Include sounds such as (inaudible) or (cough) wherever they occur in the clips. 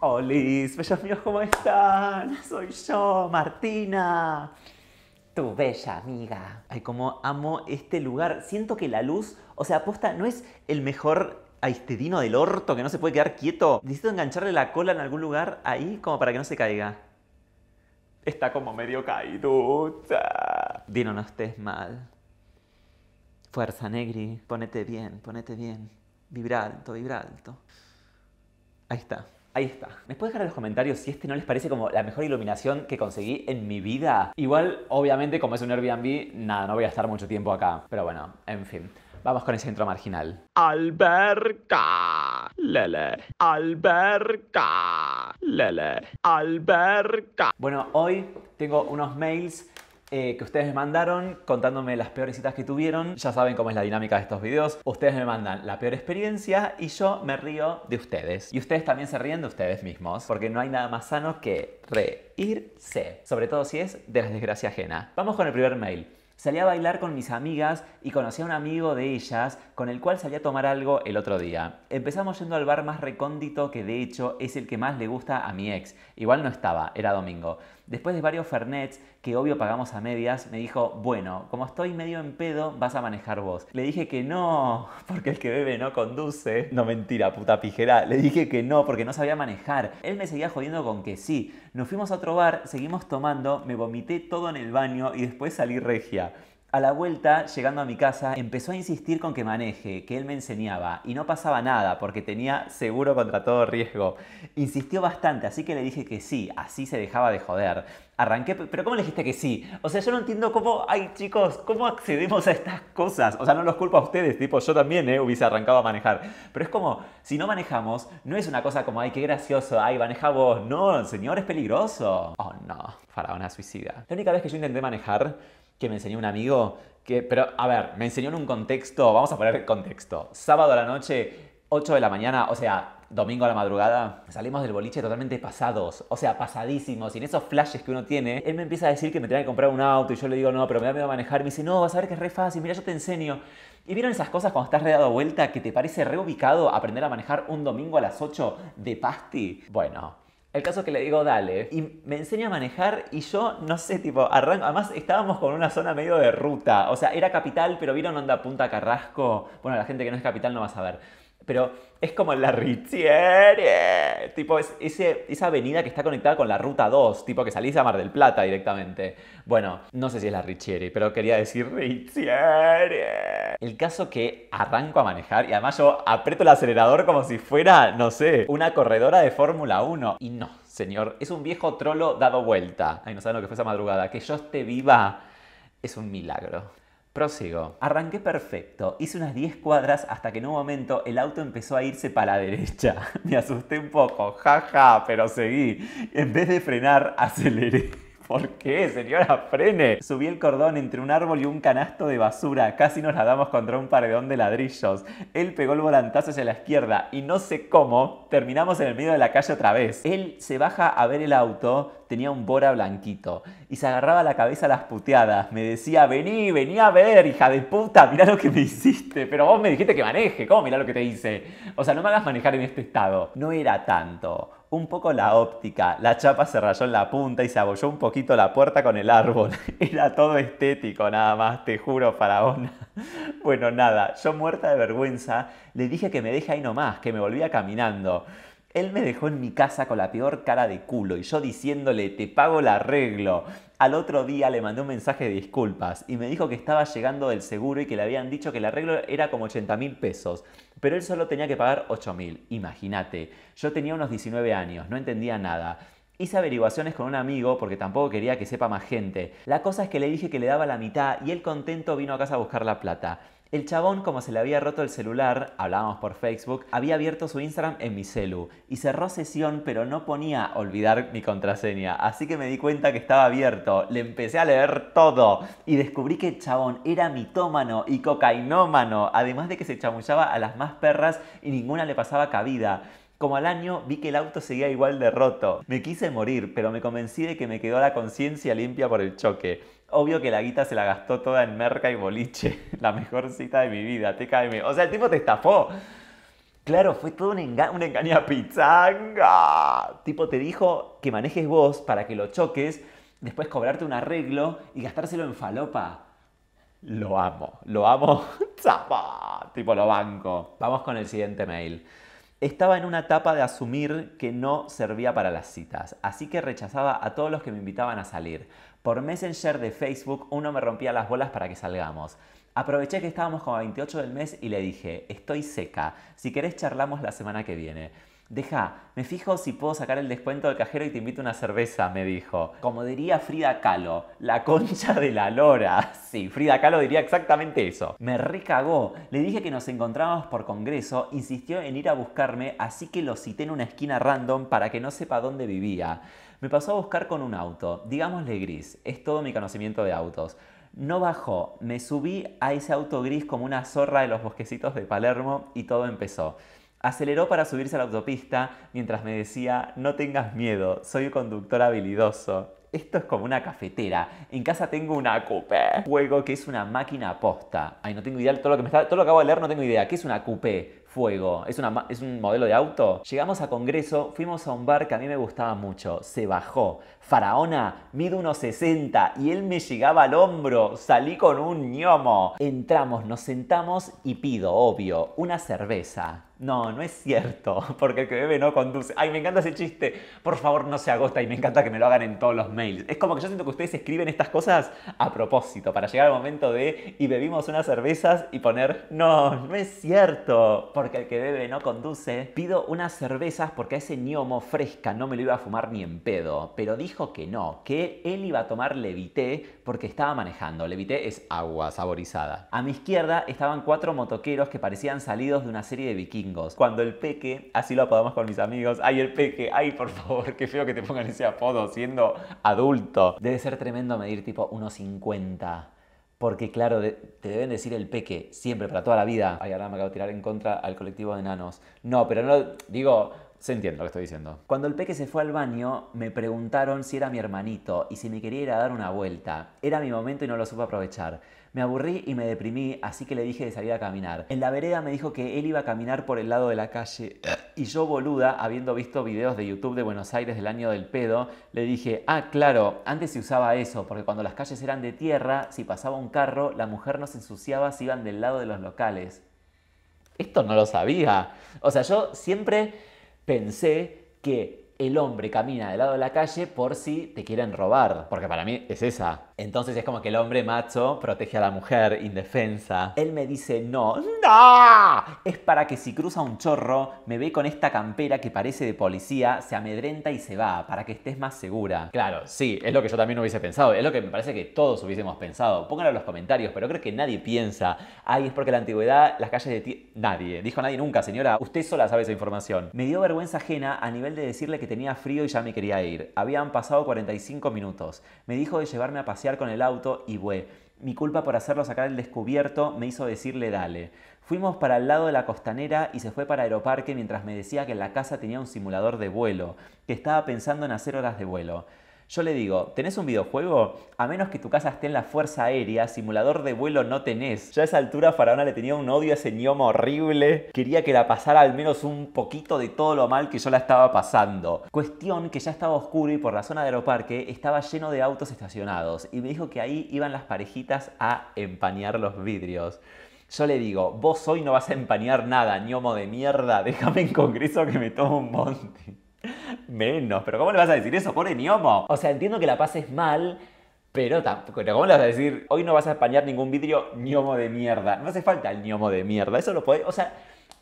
Olis, oh, bellos míos, ¿cómo están? Soy yo, Martina, tu bella amiga. Ay, cómo amo este lugar. Siento que la luz, o sea, aposta, no es el mejor aistedino del orto que no se puede quedar quieto. Necesito engancharle la cola en algún lugar ahí como para que no se caiga. Está como medio caiduta. Dino, no estés mal. Fuerza, Negri. Ponete bien, ponete bien. Vibra alto, vibra alto. Ahí está. Ahí está. ¿Me puedes dejar en los comentarios si este no les parece como la mejor iluminación que conseguí en mi vida? Igual, obviamente, como es un Airbnb, nada, no voy a estar mucho tiempo acá. Pero bueno, en fin. Vamos con ese intro marginal. Alberca. Lele. Alberca. Lele. Alberca. Bueno, hoy tengo unos mails eh, que ustedes me mandaron contándome las peores citas que tuvieron. Ya saben cómo es la dinámica de estos videos. Ustedes me mandan la peor experiencia y yo me río de ustedes. Y ustedes también se ríen de ustedes mismos, porque no hay nada más sano que reírse. Sobre todo si es de las desgracias ajena. Vamos con el primer mail. Salí a bailar con mis amigas y conocí a un amigo de ellas con el cual salí a tomar algo el otro día. Empezamos yendo al bar más recóndito que de hecho es el que más le gusta a mi ex. Igual no estaba, era domingo después de varios Fernets que obvio pagamos a medias, me dijo, bueno, como estoy medio en pedo, vas a manejar vos. Le dije que no, (laughs) porque el que bebe no conduce. No mentira, puta pijera. Le dije que no, porque no sabía manejar. Él me seguía jodiendo con que sí. Nos fuimos a otro bar, seguimos tomando, me vomité todo en el baño y después salí regia. A la vuelta, llegando a mi casa, empezó a insistir con que maneje, que él me enseñaba, y no pasaba nada porque tenía seguro contra todo riesgo. Insistió bastante, así que le dije que sí, así se dejaba de joder. Arranqué, pero ¿cómo le dijiste que sí? O sea, yo no entiendo cómo, ay chicos, ¿cómo accedemos a estas cosas? O sea, no los culpo a ustedes, tipo, yo también eh, hubiese arrancado a manejar. Pero es como, si no manejamos, no es una cosa como, ay, qué gracioso, ay, maneja vos. No, señor, es peligroso. Oh no, faraona suicida. La única vez que yo intenté manejar, que me enseñó un amigo. Que, pero, a ver, me enseñó en un contexto, vamos a poner contexto. Sábado a la noche, 8 de la mañana, o sea, domingo a la madrugada, salimos del boliche totalmente pasados, o sea, pasadísimos, y en esos flashes que uno tiene, él me empieza a decir que me tenía que comprar un auto, y yo le digo, no, pero me da miedo manejar, me dice, no, vas a ver que es re fácil, mira, yo te enseño. Y vieron esas cosas cuando estás re dado vuelta que te parece reubicado aprender a manejar un domingo a las 8 de pasti. Bueno, el caso que le digo, dale. Y me enseña a manejar y yo, no sé, tipo, arranco. Además, estábamos con una zona medio de ruta. O sea, era capital, pero vieron onda Punta Carrasco. Bueno, la gente que no es capital no va a saber. Pero es como la Riccieri, tipo esa avenida que está conectada con la Ruta 2, tipo que salís a Mar del Plata directamente. Bueno, no sé si es la Riccieri, pero quería decir Riccieri. El caso que arranco a manejar y además yo aprieto el acelerador como si fuera, no sé, una corredora de Fórmula 1. Y no, señor, es un viejo trolo dado vuelta. Ay, no saben lo que fue esa madrugada. Que yo esté viva es un milagro. Prosigo. Arranqué perfecto, hice unas 10 cuadras hasta que en un momento el auto empezó a irse para la derecha. (laughs) Me asusté un poco, jaja, pero seguí. En vez de frenar, aceleré. ¿Por qué, señora? Frene. Subí el cordón entre un árbol y un canasto de basura. Casi nos la damos contra un paredón de ladrillos. Él pegó el volantazo hacia la izquierda y no sé cómo terminamos en el medio de la calle otra vez. Él se baja a ver el auto, tenía un bora blanquito y se agarraba la cabeza a las puteadas. Me decía, vení, vení a ver, hija de puta, mirá lo que me hiciste. Pero vos me dijiste que maneje, ¿cómo mirá lo que te hice? O sea, no me hagas manejar en este estado. No era tanto un poco la óptica. La chapa se rayó en la punta y se abolló un poquito la puerta con el árbol. (laughs) Era todo estético nada más, te juro, faraona. (laughs) Bueno, nada, yo muerta de vergüenza le dije que me deje ahí nomás, que me volvía caminando. Él me dejó en mi casa con la peor cara de culo y yo diciéndole, te pago el arreglo. Al otro día le mandé un mensaje de disculpas y me dijo que estaba llegando del seguro y que le habían dicho que el arreglo era como 80 mil pesos. Pero él solo tenía que pagar 8.000, imagínate. Yo tenía unos 19 años, no entendía nada. Hice averiguaciones con un amigo porque tampoco quería que sepa más gente. La cosa es que le dije que le daba la mitad y él contento vino a casa a buscar la plata. El chabón, como se le había roto el celular, hablábamos por Facebook, había abierto su Instagram en mi celu y cerró sesión, pero no ponía olvidar mi contraseña. Así que me di cuenta que estaba abierto, le empecé a leer todo y descubrí que el chabón era mitómano y cocainómano, además de que se chamullaba a las más perras y ninguna le pasaba cabida. Como al año vi que el auto seguía igual de roto. Me quise morir, pero me convencí de que me quedó la conciencia limpia por el choque. Obvio que la guita se la gastó toda en merca y boliche. (laughs) La mejor cita de mi vida, O sea, el tipo te estafó. Claro, fue todo un una engaña pizanga. Tipo, te dijo que manejes vos para que lo choques, después cobrarte un arreglo y gastárselo en falopa. Lo amo, lo amo. (laughs) Tipo, lo banco. Vamos con el siguiente mail. Estaba en una etapa de asumir que no servía para las citas, así que rechazaba a todos los que me invitaban a salir. Por Messenger de Facebook uno me rompía las bolas para que salgamos. Aproveché que estábamos como a 28 del mes y le dije, estoy seca, si querés charlamos la semana que viene. Deja, me fijo si puedo sacar el descuento del cajero y te invito una cerveza, me dijo. Como diría Frida Kahlo, la concha de la lora. (laughs) Sí, Frida Kahlo diría exactamente eso. Me recagó. Le dije que nos encontrábamos por congreso, insistió en ir a buscarme, así que lo cité en una esquina random para que no sepa dónde vivía. Me pasó a buscar con un auto, digámosle gris, es todo mi conocimiento de autos. No bajó, me subí a ese auto gris como una zorra de los bosquecitos de Palermo y todo empezó. Aceleró para subirse a la autopista mientras me decía, no tengas miedo, soy un conductor habilidoso. Esto es como una cafetera. En casa tengo una coupé. Fuego que es una máquina aposta Ay, no tengo idea. Todo lo que, me lo acabo de leer no tengo idea. ¿Qué es una coupé? Fuego. ¿Es, una, ¿Es un modelo de auto? Llegamos a Congreso, fuimos a un bar que a mí me gustaba mucho. Se bajó. Faraona, mido unos 60 y él me llegaba al hombro. Salí con un ñomo. Entramos, nos sentamos y pido, obvio, una cerveza. No, no es cierto, (laughs) porque el que bebe no conduce. Ay, me encanta ese chiste. Por favor, no se agota y me encanta que me lo hagan en todos los mails. Es como que yo siento que ustedes escriben estas cosas a propósito, para llegar al momento de y bebimos unas cervezas y poner, no, no es cierto, porque el que bebe no conduce. Pido unas cervezas porque a ese ñomo fresca no me lo iba a fumar ni en pedo, pero dijo que no, que él iba a tomar levité porque estaba manejando. Levité es agua saborizada. A mi izquierda estaban cuatro motoqueros que parecían salidos de una serie de vikingos cuando el peque, así lo apodamos con mis amigos, ay el peque, ay por favor, qué feo que te pongan ese apodo siendo adulto. Debe ser tremendo medir tipo 1,50. Porque claro, te deben decir el peque, siempre, para toda la vida. Ay, ahora me acabo de tirar en contra al colectivo de enanos. No, pero no, digo, se entiende lo que estoy diciendo. Cuando el peque se fue al baño, me preguntaron si era mi hermanito y si me quería ir a dar una vuelta. Era mi momento y no lo supe aprovechar. Me aburrí y me deprimí, así que le dije de salir a caminar. En la vereda me dijo que él iba a caminar por el lado de la calle y yo boluda, habiendo visto videos de YouTube de Buenos Aires del año del pedo, le dije, ah, claro, antes se usaba eso, porque cuando las calles eran de tierra, si pasaba un carro, la mujer no se ensuciaba si iban del lado de los locales. Esto no lo sabía. O sea, yo siempre pensé que el hombre camina del lado de la calle por si te quieren robar, porque para mí es esa. Entonces es como que el hombre macho protege a la mujer indefensa. Él me dice, no, no, es para que si cruza un chorro, me ve con esta campera que parece de policía, se amedrenta y se va, para que estés más segura. Claro, sí, es lo que yo también hubiese pensado, es lo que me parece que todos hubiésemos pensado. Pónganlo en los comentarios, pero creo que nadie piensa, ay, es porque la antigüedad, las calles de ti... Nadie, dijo nadie nunca, señora, usted sola sabe esa información. Me dio vergüenza ajena a nivel de decirle que tenía frío y ya me quería ir. Habían pasado 45 minutos. Me dijo de llevarme a pasear con el auto y bué. Mi culpa por hacerlo sacar el descubierto me hizo decirle dale. Fuimos para el lado de la costanera y se fue para Aeroparque mientras me decía que en la casa tenía un simulador de vuelo, que estaba pensando en hacer horas de vuelo. Yo le digo, ¿tenés un videojuego? A menos que tu casa esté en la Fuerza Aérea, simulador de vuelo no tenés. Ya a esa altura Faraona le tenía un odio a ese ñomo horrible. Quería que la pasara al menos un poquito de todo lo mal que yo la estaba pasando. Cuestión que ya estaba oscuro y por la zona de aeroparque estaba lleno de autos estacionados. Y me dijo que ahí iban las parejitas a empañar los vidrios. Yo le digo, vos hoy no vas a empañar nada, ñomo de mierda, déjame en congreso que me tomo un monte. Menos, pero ¿cómo le vas a decir eso? Pobre ñomo. O sea, entiendo que la pases mal, pero tampoco. ¿Cómo le vas a decir? Hoy no vas a españar ningún vidrio ñomo de mierda. No hace falta el ñomo de mierda. Eso lo puede. O sea,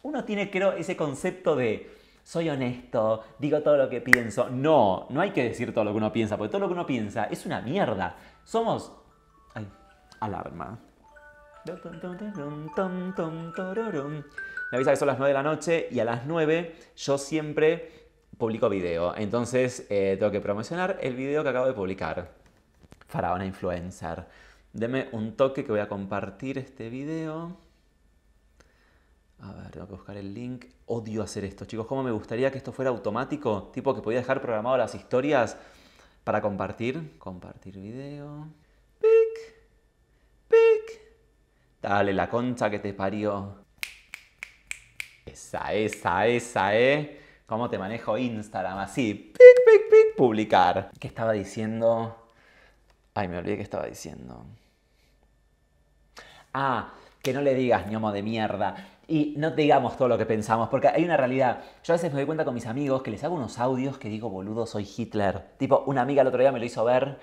uno tiene, creo, ese concepto de. Soy honesto, digo todo lo que pienso. No, no hay que decir todo lo que uno piensa, porque todo lo que uno piensa es una mierda. Somos. Ay, alarma. Me avisa que son las 9 de la noche y a las 9 yo siempre publico video. Entonces eh, tengo que promocionar el video que acabo de publicar. Faraona Influencer. Deme un toque que voy a compartir este video. A ver, tengo que buscar el link. Odio hacer esto, chicos. ¿Cómo me gustaría que esto fuera automático? Tipo que podía dejar programado las historias para compartir. Compartir video. Pic. Pic. Dale, la concha que te parió. Esa, esa, esa, eh cómo te manejo Instagram, así, pic, pic, pic, publicar. ¿Qué estaba diciendo? Ay, me olvidé qué estaba diciendo. Ah, que no le digas ñomo de mierda. Y no digamos todo lo que pensamos, porque hay una realidad. Yo a veces me doy cuenta con mis amigos que les hago unos audios que digo, boludo, soy Hitler. Tipo, una amiga el otro día me lo hizo ver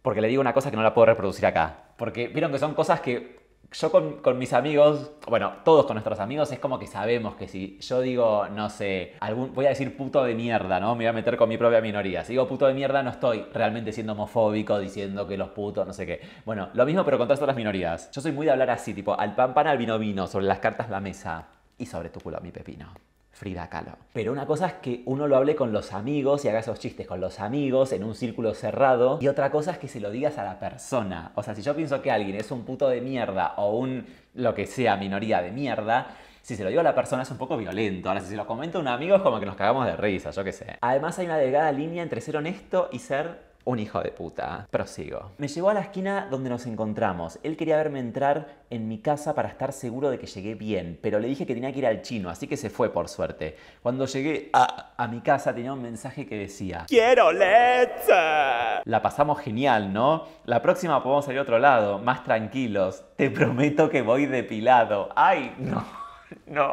porque le digo una cosa que no la puedo reproducir acá. Porque vieron que son cosas que yo con, mis amigos, bueno, todos con nuestros amigos, es como que sabemos que si yo digo, no sé, algún, voy a decir puto de mierda, ¿no? Me voy a meter con mi propia minoría. Si digo puto de mierda, no estoy realmente siendo homofóbico, diciendo que los putos, no sé qué. Bueno, lo mismo pero con todas las minorías. Yo soy muy de hablar así, tipo, al pan pan, al vino vino, sobre las cartas la mesa y sobre tu culo mi pepino. Frida Kahlo. Pero una cosa es que uno lo hable con los amigos y haga esos chistes con los amigos en un círculo cerrado. Y otra cosa es que se lo digas a la persona. O sea, si yo pienso que alguien es un puto de mierda o un lo que sea minoría de mierda, si se lo digo a la persona es un poco violento. Ahora, si se lo comento a un amigo es como que nos cagamos de risa, yo qué sé. Además hay una delgada línea entre ser honesto y ser un hijo de puta. Prosigo. Me llegó a la esquina donde nos encontramos. Él quería verme entrar en mi casa para estar seguro de que llegué bien, pero le dije que tenía que ir al chino, así que se fue por suerte. Cuando llegué a, mi casa tenía un mensaje que decía, ¡Quiero leche! La pasamos genial, ¿no? La próxima podemos salir a otro lado, más tranquilos. Te prometo que voy depilado. ¡Ay, no! (laughs) No,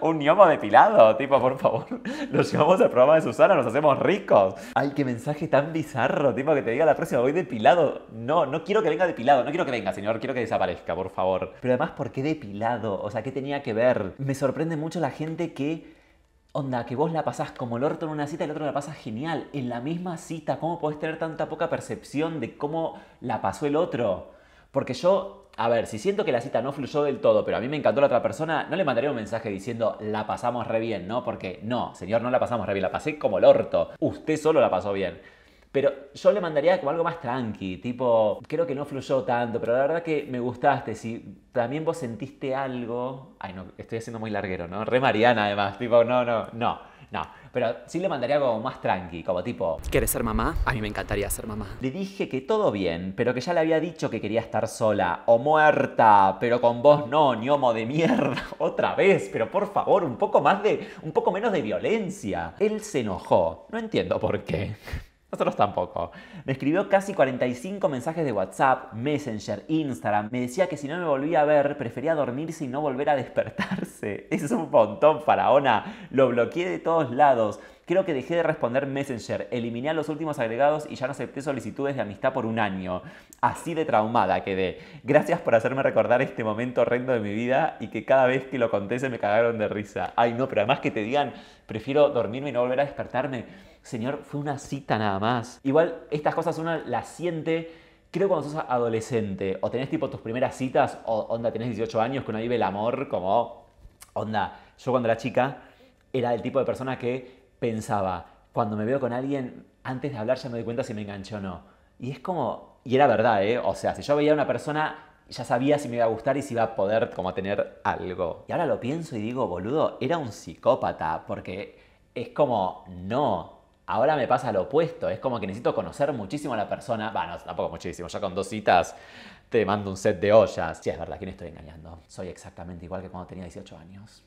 un ñomo depilado, tipo, por favor, nos llevamos al programa de Susana, nos hacemos ricos. Ay, qué mensaje tan bizarro, tipo, que te diga la próxima, voy depilado. No, no quiero que venga depilado, no quiero que venga, señor, quiero que desaparezca, por favor. Pero además, ¿por qué depilado? O sea, ¿qué tenía que ver? Me sorprende mucho la gente que Onda, que vos la pasás como el orto en una cita y el otro la pasa genial. En la misma cita, ¿cómo podés tener tanta poca percepción de cómo la pasó el otro? Porque yo a ver, si siento que la cita no fluyó del todo, pero a mí me encantó la otra persona, no le mandaré un mensaje diciendo la pasamos re bien, ¿no? Porque no, señor, no la pasamos re bien, la pasé como el orto. Usted solo la pasó bien. Pero yo le mandaría como algo más tranqui, tipo, creo que no fluyó tanto, pero la verdad que me gustaste. Si también vos sentiste algo. Ay, no, estoy haciendo muy larguero, ¿no? Re Mariana, además, tipo, no, no, no pero sí le mandaría algo más tranqui, como tipo... ¿Quieres ser mamá? A mí me encantaría ser mamá. Le dije que todo bien, pero que ya le había dicho que quería estar sola o muerta, pero con vos no, ni homo de mierda, (laughs) otra vez, pero por favor, un poco más de... un poco menos de violencia. Él se enojó, no entiendo por qué. Nosotros tampoco. Me escribió casi 45 mensajes de WhatsApp, Messenger, Instagram. Me decía que si no me volvía a ver, prefería dormirse y no volver a despertarse. (laughs) Es un montón, Faraona. Lo bloqueé de todos lados. Creo que dejé de responder Messenger, eliminé a los últimos agregados y ya no acepté solicitudes de amistad por un año. Así de traumada quedé. Gracias por hacerme recordar este momento horrendo de mi vida y que cada vez que lo conté se me cagaron de risa. Ay, no, pero además que te digan, prefiero dormirme y no volver a despertarme Señor, fue una cita nada más. Igual estas cosas uno las siente, creo cuando sos adolescente o tenés tipo tus primeras citas, o onda, tenés 18 años, que uno vive el amor como, onda, yo cuando era chica era el tipo de persona que pensaba, cuando me veo con alguien, antes de hablar ya me doy cuenta si me enganché o no. Y es como, y era verdad, ¿eh? O sea, si yo veía a una persona ya sabía si me iba a gustar y si iba a poder como tener algo. Y ahora lo pienso y digo, boludo, era un psicópata, porque es como, no, Ahora me pasa lo opuesto, es como que necesito conocer muchísimo a la persona, bueno, tampoco muchísimo, ya con dos citas te mando un set de ollas. Sí, es verdad, ¿quién estoy engañando? Soy exactamente igual que cuando tenía 18 años.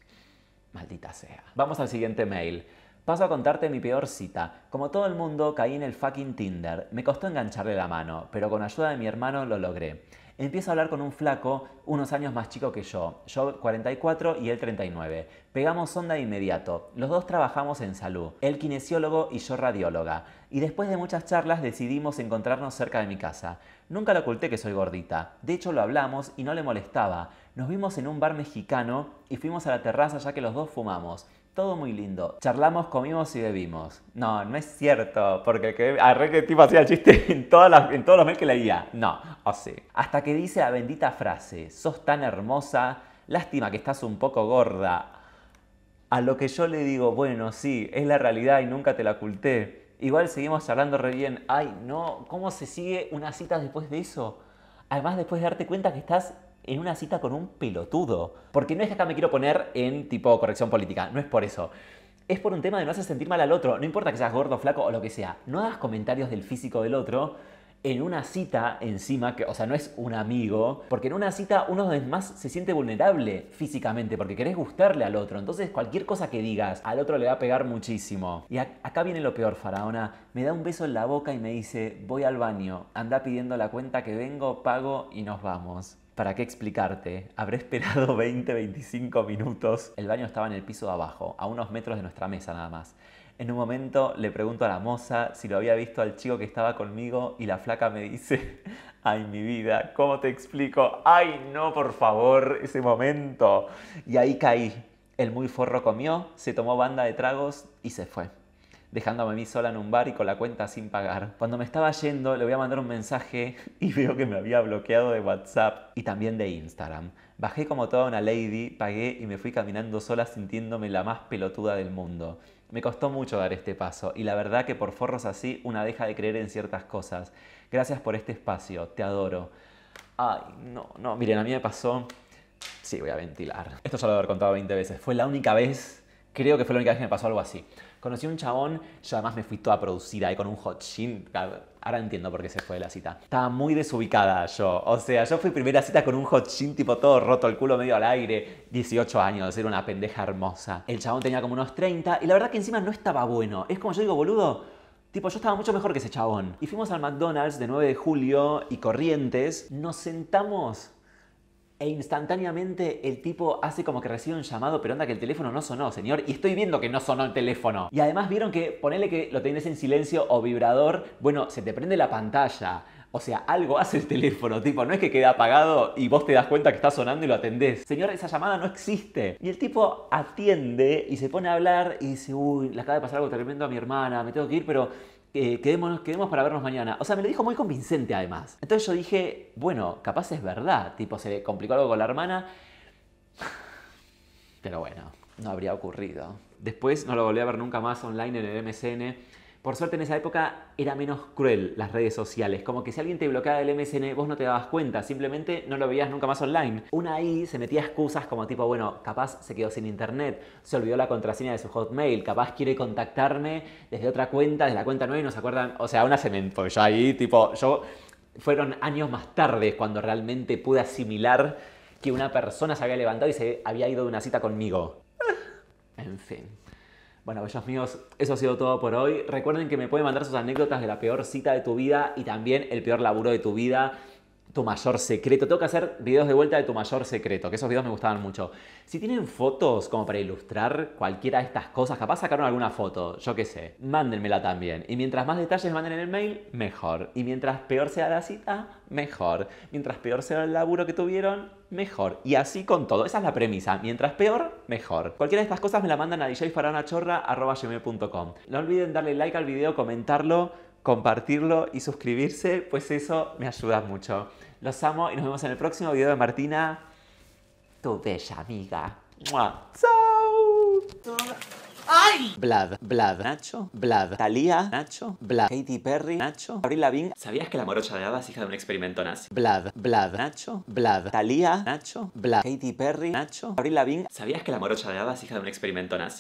Maldita sea. Vamos al siguiente mail. Paso a contarte mi peor cita. Como todo el mundo, caí en el fucking Tinder. Me costó engancharle la mano, pero con ayuda de mi hermano lo logré empiezo a hablar con un flaco unos años más chico que yo, yo 44 y él 39. Pegamos onda de inmediato, los dos trabajamos en salud, él kinesiólogo y yo radióloga, y después de muchas charlas decidimos encontrarnos cerca de mi casa. Nunca le oculté que soy gordita, de hecho lo hablamos y no le molestaba. Nos vimos en un bar mexicano y fuimos a la terraza ya que los dos fumamos todo muy lindo. Charlamos, comimos y bebimos. No, no es cierto, porque que, arre que tipo hacía el chiste (laughs) en, todas en todos los meses que leía. No, o sí. Hasta que dice la bendita frase, sos tan hermosa, lástima que estás un poco gorda. A lo que yo le digo, bueno, sí, es la realidad y nunca te la oculté. Igual seguimos hablando re bien. Ay, no, ¿cómo se sigue una cita después de eso? Además, después de darte cuenta que estás en una cita con un pelotudo. Porque no es que acá me quiero poner en tipo corrección política, no es por eso. Es por un tema de no hacer sentir mal al otro, no importa que seas gordo, flaco o lo que sea. No hagas comentarios del físico del otro en una cita encima, que, o sea, no es un amigo, porque en una cita uno es más se siente vulnerable físicamente, porque querés gustarle al otro. Entonces cualquier cosa que digas al otro le va a pegar muchísimo. Y acá viene lo peor, Faraona. Me da un beso en la boca y me dice, voy al baño, anda pidiendo la cuenta que vengo, pago y nos vamos. ¿Para qué explicarte? Habré esperado 20, (laughs) 25 minutos. El baño estaba en el piso de abajo, a unos metros de nuestra mesa nada más. En un momento le pregunto a la moza si lo había visto al chico que estaba conmigo y la flaca me dice, (laughs) ay mi vida, ¿cómo te explico? Ay no, por favor, ese momento. Y ahí caí. El muy forro comió, se tomó banda de tragos y se fue dejándome a mí sola en un bar y con la cuenta sin pagar. Cuando me estaba yendo, le voy a mandar un mensaje (laughs) y veo que me había bloqueado de WhatsApp y también de Instagram. Bajé como toda una lady, pagué y me fui caminando sola sintiéndome la más pelotuda del mundo. Me costó mucho dar este paso y la verdad que por forros así una deja de creer en ciertas cosas. Gracias por este espacio, te adoro. Ay, no, no, miren, a mí me pasó... Sí, voy a ventilar. Esto ya lo he contado 20 veces. Fue la única vez Creo que fue la única vez que me pasó algo así. Conocí a un chabón, yo además me fui toda producida y con un hot chin. Ahora entiendo por qué se fue de la cita. Estaba muy desubicada yo. O sea, yo fui primera cita con un hot chin tipo todo roto, el culo medio al aire. 18 años, era una pendeja hermosa. El chabón tenía como unos 30 y la verdad que encima no estaba bueno. Es como yo digo, boludo, Tipo, yo estaba mucho mejor que ese chabón. Y fuimos al McDonald's de 9 de julio y Corrientes. Nos sentamos e instantáneamente el tipo hace como que recibe un llamado, pero onda que el teléfono no sonó, señor. Y estoy viendo que no sonó el teléfono. Y además vieron que ponele que lo tenés en silencio o vibrador, bueno, se te prende la pantalla. O sea, algo hace el teléfono, tipo, no es que quede apagado y vos te das cuenta que está sonando y lo atendés. Señor, esa llamada no existe. Y el tipo atiende y se pone a hablar y dice, uy, le acaba de pasar algo tremendo a mi hermana, me tengo que ir, pero eh, quedémonos, quedemos para vernos mañana. O sea, me lo dijo muy convincente además. Entonces yo dije, bueno, capaz es verdad. Tipo, se complicó algo con la hermana. Pero bueno, no habría ocurrido. Después no lo volví a ver nunca más online en el MCN por suerte en esa época era menos cruel las redes sociales, como que si alguien te bloqueaba el MSN vos no te dabas cuenta, simplemente no lo veías nunca más online. Una ahí se metía excusas como tipo, bueno, capaz se quedó sin internet, se olvidó la contraseña de su hotmail, capaz quiere contactarme desde otra cuenta, desde la cuenta nueva y no se acuerdan, o sea, una se me... yo ahí tipo, yo... Fueron años más tarde cuando realmente pude asimilar que una persona se había levantado y se había ido de una cita conmigo. En fin. Bueno, bellos míos, eso ha sido todo por hoy. Recuerden que me pueden mandar sus anécdotas de la peor cita de tu vida y también el peor laburo de tu vida tu mayor secreto. Tengo que hacer videos de vuelta de tu mayor secreto, que esos videos me gustaban mucho. Si tienen fotos como para ilustrar cualquiera de estas cosas, capaz sacaron alguna foto, yo qué sé, mándenmela también. Y mientras más detalles manden en el mail, mejor. Y mientras peor sea la cita, mejor. Mientras peor sea el laburo que tuvieron, mejor. Y así con todo. Esa es la premisa. Mientras peor, mejor. Cualquiera de estas cosas me la mandan a djfaranachorra.com. No olviden darle like al video, comentarlo compartirlo y suscribirse, pues eso me ayuda mucho. Los amo y nos vemos en el próximo video de Martina, tu bella amiga. ¡Mua! ¡Chao! ¡Ay! Blad, Blad, Nacho, Blad, Talía, Nacho, Blad, Katy Perry, Nacho, Abril ¿Sabías que la morocha de Ava es hija de un experimento nazi? Blad, Nacho, Blad, Talía, Nacho, Blad, Katy Perry, Nacho, Abril ¿Sabías que la morocha de Ava es hija de un experimento